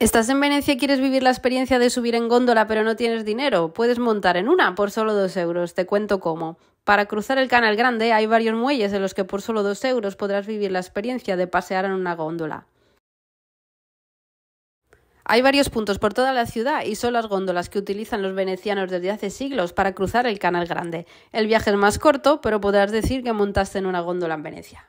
¿Estás en Venecia y quieres vivir la experiencia de subir en góndola pero no tienes dinero? Puedes montar en una por solo dos euros, te cuento cómo. Para cruzar el Canal Grande hay varios muelles en los que por solo dos euros podrás vivir la experiencia de pasear en una góndola. Hay varios puntos por toda la ciudad y son las góndolas que utilizan los venecianos desde hace siglos para cruzar el Canal Grande. El viaje es más corto, pero podrás decir que montaste en una góndola en Venecia.